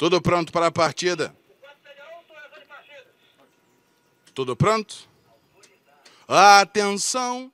Tudo pronto para a partida? Tudo pronto? Atenção!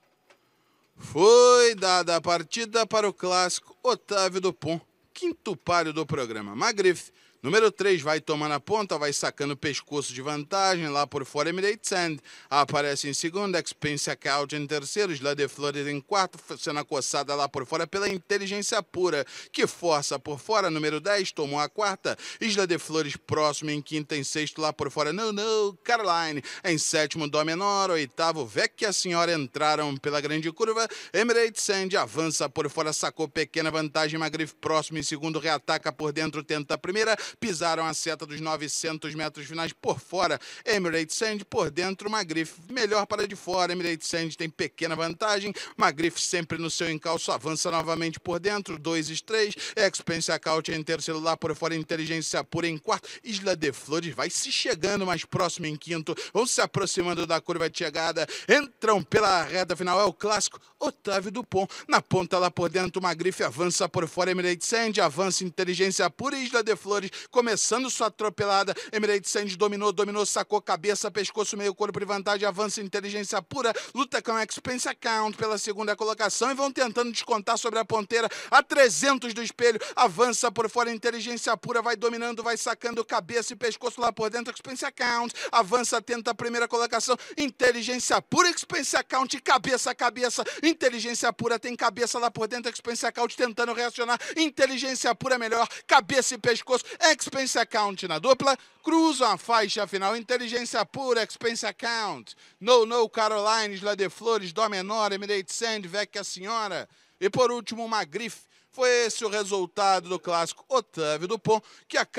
Foi dada a partida para o clássico Otávio Dupont, quinto páreo do programa Magrife, Número 3 vai tomando a ponta, vai sacando o pescoço de vantagem lá por fora. Emirates Sand aparece em segundo, Expense account em terceiro, Slade Flores em quarto, sendo acossada lá por fora pela inteligência pura, que força por fora. Número 10 tomou a quarta, Isla de Flores próximo em quinta, em sexto lá por fora. Não, não, Caroline em sétimo, Dó menor, oitavo, Vecchia Senhora entraram pela grande curva. Emirates Sand avança por fora, sacou pequena vantagem, Magriff próximo em segundo, reataca por dentro, tenta a primeira pisaram a seta dos 900 metros finais por fora. Emirates Sand por dentro, Magriff melhor para de fora. Emirates Sand tem pequena vantagem. Magriff sempre no seu encalço avança novamente por dentro. 2 e 3. Expense Account em terceiro por fora. Inteligência Pura em quarto. Isla de Flores vai se chegando mais próximo em quinto. Vão se aproximando da curva de chegada. Entram pela reta final. É o clássico Otávio Dupont. Na ponta lá por dentro, Magriff avança por fora. Emirates Sand avança. Inteligência Pura Isla de Flores começando sua atropelada. Emirates Sand dominou, dominou, sacou cabeça, pescoço, meio corpo, vantagem, avança, inteligência pura. Luta com a Expense Account pela segunda colocação e vão tentando descontar sobre a ponteira a 300 do espelho. Avança por fora, inteligência pura, vai dominando, vai sacando cabeça e pescoço lá por dentro. Expense Account avança, tenta a primeira colocação. Inteligência pura, Expense Account, cabeça, a cabeça. Inteligência pura tem cabeça lá por dentro. Expense Account tentando reacionar. Inteligência pura melhor, cabeça e pescoço. É Expense Account na dupla, cruzam a faixa final. Inteligência pura, Expense Account. No No Caroline, La de Flores, Dó Menor, Emirate Sand, Vecchia Senhora. E por último, Magrife. Foi esse o resultado do clássico Otávio Dupont, que acaba.